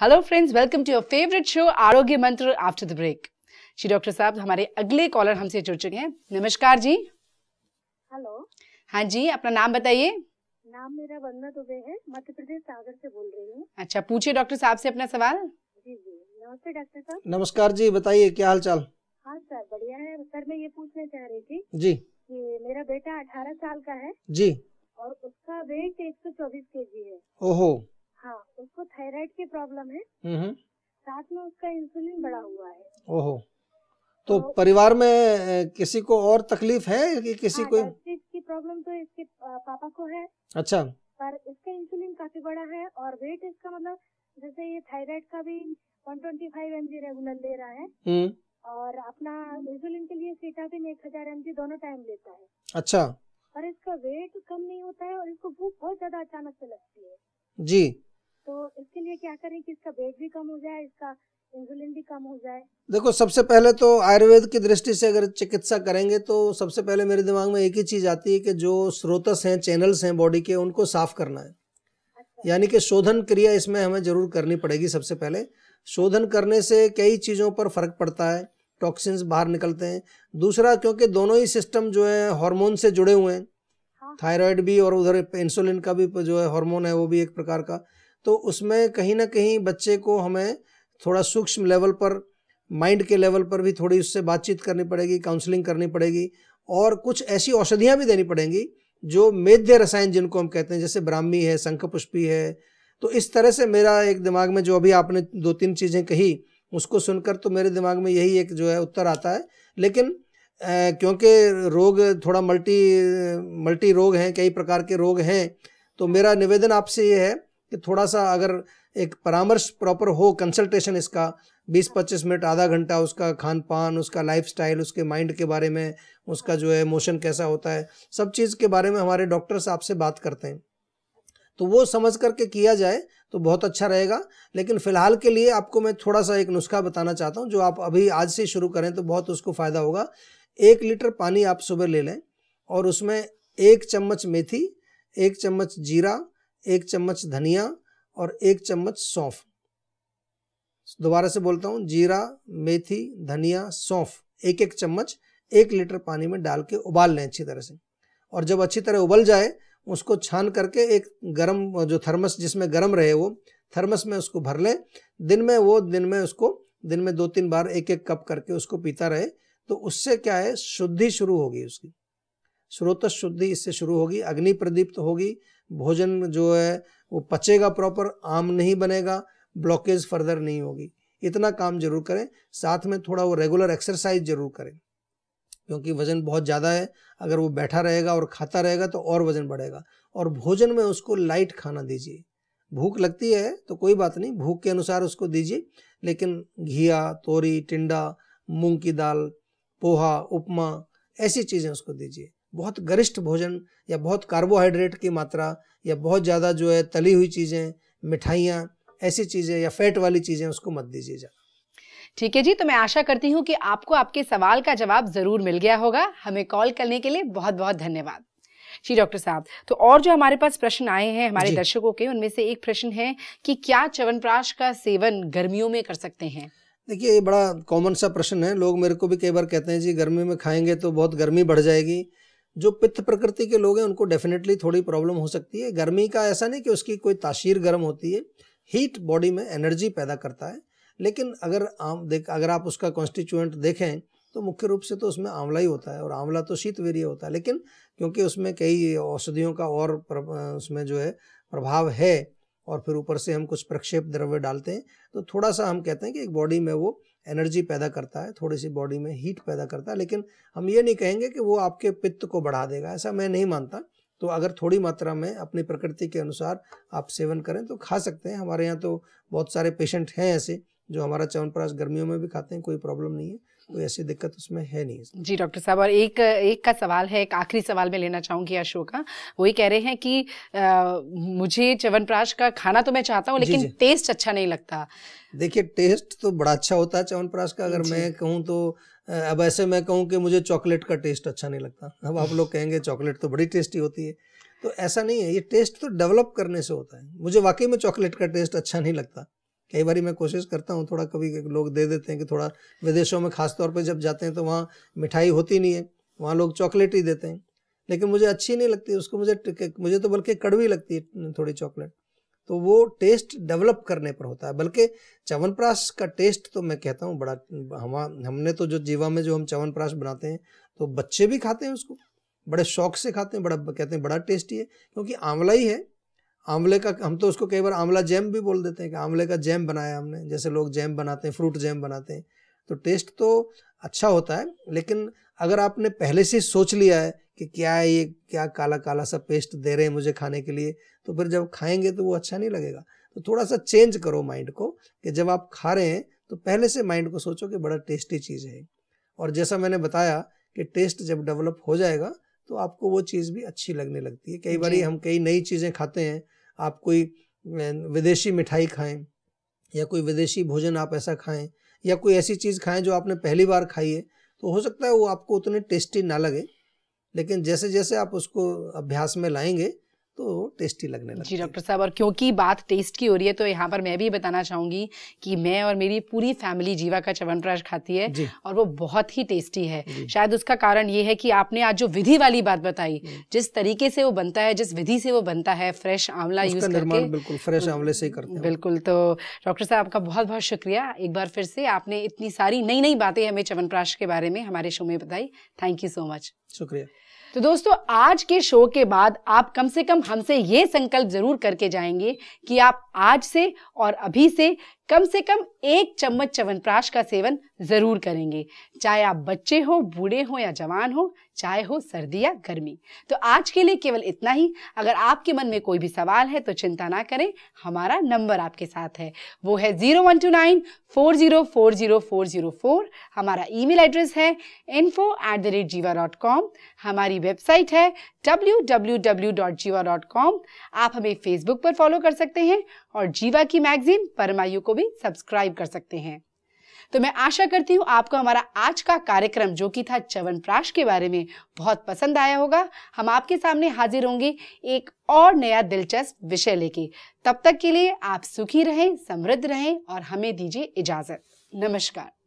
Hello friends welcome to your favourite show Arogya Mantra after the break Shri doctor साहब हमारे अगले collar हमसे जुड़ चुके हैं नमस्कार जी हेलो हाँ जी अपना नाम बताइए नाम मेरा वंदना दुबे है मध्य प्रदेश सागर से बोल रही हूँ अच्छा पूछिए डॉक्टर साहब से अपना सवाल जी जी नमस्ते डॉक्टर साहब नमस्कार जी बताइए क्या हाल चाल हाँ सर बढ़िया है सर मैं ये पूछना चाह रही थी जी कि मेरा बेटा अठारह साल का है जी और उसका वेट एक सौ चौबीस के जी है ओहो हाँ उसको थायराइड की प्रॉब्लम है हम्म, हम्म। साथ में उसका इंसुलिन बढ़ा हुआ है ओहो तो, तो- परिवार में किसी को और तकलीफ है कि किसी हाँ, को की प्रॉब्लम तो इसके पापा को है अच्छा पर इसका इंसुलिन काफी बड़ा है और वेट इसका मतलब जैसे ये थायराइड का भी 125 एमजी रेगुलर ले रहा है हम्म। और अपना इंसुलिन के लिए भी एक हजार एम दोनों टाइम लेता है अच्छा और इसका वेट कम नहीं होता है और इसको भूख बहुत ज्यादा अचानक से लगती है जी तो इसके लिए क्या करें कि इसका वेट भी कम हो जाए इसका इंसुलिन भी कम हो जाए देखो सबसे पहले तो आयुर्वेद की दृष्टि से अगर चिकित्सा करेंगे तो सबसे पहले मेरे दिमाग में एक ही चीज आती है कि जो स्रोतस हैं चैनल्स हैं बॉडी के उनको साफ करना है अच्छा। यानी कि शोधन क्रिया इसमें हमें जरूर करनी पड़ेगी सबसे पहले शोधन करने से कई चीज़ों पर फर्क पड़ता है टॉक्सिन्स बाहर निकलते हैं दूसरा क्योंकि दोनों ही सिस्टम जो है हार्मोन से जुड़े हुए हैं थायराइड हाँ। भी और उधर इंसुलिन का भी जो है हार्मोन है वो भी एक प्रकार का तो उसमें कहीं ना कहीं बच्चे को हमें थोड़ा सूक्ष्म लेवल पर माइंड के लेवल पर भी थोड़ी उससे बातचीत करनी पड़ेगी काउंसलिंग करनी पड़ेगी और कुछ ऐसी औषधियाँ भी देनी पड़ेंगी जो मेध्य रसायन जिनको हम कहते हैं जैसे ब्राह्मी है शंखपुष्पी है तो इस तरह से मेरा एक दिमाग में जो अभी आपने दो तीन चीज़ें कही उसको सुनकर तो मेरे दिमाग में यही एक जो है उत्तर आता है लेकिन क्योंकि रोग थोड़ा मल्टी मल्टी रोग हैं कई प्रकार के रोग हैं तो मेरा निवेदन आपसे ये है कि थोड़ा सा अगर एक परामर्श प्रॉपर हो कंसल्टेशन इसका 20-25 मिनट आधा घंटा उसका खान पान उसका लाइफ स्टाइल उसके माइंड के बारे में उसका जो है मोशन कैसा होता है सब चीज़ के बारे में हमारे डॉक्टर साहब से बात करते हैं तो वो समझ करके किया जाए तो बहुत अच्छा रहेगा लेकिन फ़िलहाल के लिए आपको मैं थोड़ा सा एक नुस्खा बताना चाहता हूँ जो आप अभी आज से शुरू करें तो बहुत उसको फ़ायदा होगा एक लीटर पानी आप सुबह ले लें और उसमें एक चम्मच मेथी एक चम्मच जीरा एक चम्मच धनिया और एक चम्मच सौंफ दोबारा से बोलता हूँ जीरा मेथी धनिया सौंफ एक एक चम्मच एक लीटर पानी में डाल के उबाल लें अच्छी तरह से और जब अच्छी तरह उबल जाए उसको छान करके एक गरम जो थर्मस जिसमें गरम रहे वो थर्मस में उसको भर लें दिन में वो दिन में उसको दिन में दो तीन बार एक एक कप करके उसको पीता रहे तो उससे क्या है शुद्धि शुरू होगी उसकी स्रोत शुद्धि इससे शुरू होगी अग्नि प्रदीप्त होगी भोजन जो है वो पचेगा प्रॉपर आम नहीं बनेगा ब्लॉकेज फर्दर नहीं होगी इतना काम जरूर करें साथ में थोड़ा वो रेगुलर एक्सरसाइज जरूर करें क्योंकि वजन बहुत ज़्यादा है अगर वो बैठा रहेगा और खाता रहेगा तो और वजन बढ़ेगा और भोजन में उसको लाइट खाना दीजिए भूख लगती है तो कोई बात नहीं भूख के अनुसार उसको दीजिए लेकिन घिया तोरी टिंडा मूंग की दाल पोहा उपमा ऐसी चीज़ें उसको दीजिए बहुत गरिष्ठ भोजन या बहुत कार्बोहाइड्रेट की मात्रा या बहुत ज़्यादा जो है तली हुई चीज़ें मिठाइयाँ ऐसी चीज़ें या फैट वाली चीज़ें उसको मत दीजिए ज़्यादा ठीक है जी तो मैं आशा करती हूँ कि आपको आपके सवाल का जवाब ज़रूर मिल गया होगा हमें कॉल करने के लिए बहुत बहुत धन्यवाद जी डॉक्टर साहब तो और जो हमारे पास प्रश्न आए हैं हमारे दर्शकों के उनमें से एक प्रश्न है कि क्या च्यवनप्राश का सेवन गर्मियों में कर सकते हैं देखिए ये बड़ा कॉमन सा प्रश्न है लोग मेरे को भी कई बार कहते हैं जी गर्मी में खाएंगे तो बहुत गर्मी बढ़ जाएगी जो पित्त प्रकृति के लोग हैं उनको डेफिनेटली थोड़ी प्रॉब्लम हो सकती है गर्मी का ऐसा नहीं कि उसकी कोई तासीर गर्म होती है हीट बॉडी में एनर्जी पैदा करता है लेकिन अगर आम देख अगर आप उसका कॉन्स्टिट्यूएंट देखें तो मुख्य रूप से तो उसमें आंवला ही होता है और आंवला तो शीतवीर्य होता है लेकिन क्योंकि उसमें कई औषधियों का और उसमें जो है प्रभाव है और फिर ऊपर से हम कुछ प्रक्षेप द्रव्य डालते हैं तो थोड़ा सा हम कहते हैं कि एक बॉडी में वो एनर्जी पैदा करता है थोड़ी सी बॉडी में हीट पैदा करता है लेकिन हम ये नहीं कहेंगे कि वो आपके पित्त को बढ़ा देगा ऐसा मैं नहीं मानता तो अगर थोड़ी मात्रा में अपनी प्रकृति के अनुसार आप सेवन करें तो खा सकते हैं हमारे यहाँ तो बहुत सारे पेशेंट हैं ऐसे जो हमारा च्यवनप्राश गर्मियों में भी खाते हैं कोई प्रॉब्लम नहीं है तो ऐसी दिक्कत उसमें है नहीं जी डॉक्टर साहब और एक एक का सवाल है एक आखिरी सवाल मैं लेना चाहूंगी अशोक का वही कह रहे हैं कि आ, मुझे च्यवनप्राश का खाना तो मैं चाहता हूँ लेकिन जी, जी. टेस्ट अच्छा नहीं लगता देखिए टेस्ट तो बड़ा अच्छा होता है च्यवनप्राश का अगर मैं कहूँ तो अब ऐसे मैं कहूँ कि मुझे चॉकलेट का टेस्ट अच्छा नहीं लगता अब आप लोग कहेंगे चॉकलेट तो बड़ी टेस्टी होती है तो ऐसा नहीं है ये टेस्ट तो डेवलप करने से होता है मुझे वाकई में चॉकलेट का टेस्ट अच्छा नहीं लगता कई बार मैं कोशिश करता हूँ थोड़ा कभी लोग दे देते हैं कि थोड़ा विदेशों में खासतौर पर जब जाते हैं तो वहाँ मिठाई होती नहीं है वहाँ लोग चॉकलेट ही देते हैं लेकिन मुझे अच्छी नहीं लगती उसको मुझे मुझे तो बल्कि कड़वी लगती है थोड़ी चॉकलेट तो वो टेस्ट डेवलप करने पर होता है बल्कि चवनप्राश का टेस्ट तो मैं कहता हूँ बड़ा हम हमने तो जो जीवा में जो हम चवनप्राश बनाते हैं तो बच्चे भी खाते हैं उसको बड़े शौक से खाते हैं बड़ा कहते हैं बड़ा टेस्टी है क्योंकि आंवला ही है आंवले का हम तो उसको कई बार आंवला जैम भी बोल देते हैं कि आंवले का जैम बनाया हमने जैसे लोग जैम बनाते हैं फ्रूट जैम बनाते हैं तो टेस्ट तो अच्छा होता है लेकिन अगर आपने पहले से सोच लिया है कि क्या है ये क्या काला काला सा पेस्ट दे रहे हैं मुझे खाने के लिए तो फिर जब खाएंगे तो वो अच्छा नहीं लगेगा तो थोड़ा सा चेंज करो माइंड को कि जब आप खा रहे हैं तो पहले से माइंड को सोचो कि बड़ा टेस्टी चीज़ है और जैसा मैंने बताया कि टेस्ट जब डेवलप हो जाएगा तो आपको वो चीज़ भी अच्छी लगने लगती है कई बार हम कई नई चीज़ें खाते हैं आप कोई विदेशी मिठाई खाएं या कोई विदेशी भोजन आप ऐसा खाएं या कोई ऐसी चीज़ खाएं जो आपने पहली बार खाई है तो हो सकता है वो आपको उतनी टेस्टी ना लगे लेकिन जैसे जैसे आप उसको अभ्यास में लाएंगे तो टेस्टी लगने लगता जी डॉक्टर साहब और क्योंकि बात टेस्ट की हो रही है तो यहाँ पर मैं भी बताना चाहूंगी कि मैं और मेरी पूरी फैमिली जीवा का च्यवनप्राश खाती है और वो बहुत ही टेस्टी है शायद उसका कारण ये है कि आपने आज जो विधि वाली बात बताई जिस तरीके से वो बनता है जिस विधि से वो बनता है फ्रेश आंवला यूज करके बिल्कुल फ्रेश तो आंवले से ही करते हैं बिल्कुल तो डॉक्टर साहब आपका बहुत बहुत शुक्रिया एक बार फिर से आपने इतनी सारी नई नई बातें हमें च्यवनप्राश के बारे में हमारे शो में बताई थैंक यू सो मच शुक्रिया तो दोस्तों आज के शो के बाद आप कम से कम हमसे ये संकल्प ज़रूर करके जाएंगे कि आप आज से और अभी से कम से कम एक चम्मच च्यवनप्राश का सेवन जरूर करेंगे चाहे आप बच्चे हो बूढ़े हो या जवान हो चाहे हो सर्दी या गर्मी तो आज के लिए केवल इतना ही अगर आपके मन में कोई भी सवाल है तो चिंता ना करें हमारा नंबर आपके साथ है वो है zero one two nine four zero four zero four zero four हमारा ईमेल एड्रेस है info at the rate Jiva dot com हमारी वेबसाइट है W W W dot Jiva dot com आप हमें फेसबुक पर फॉलो कर सकते हैं और जीवा की मैगजीन परमायु को भी सब्सक्राइब कर सकते हैं तो मैं आशा करती हूँ आपको हमारा आज का कार्यक्रम जो कि था चवन प्राश के बारे में बहुत पसंद आया होगा हम आपके सामने हाजिर होंगे एक और नया दिलचस्प विषय लेके तब तक के लिए आप सुखी रहें समृद्ध रहें और हमें दीजिए इजाज़त नमस्कार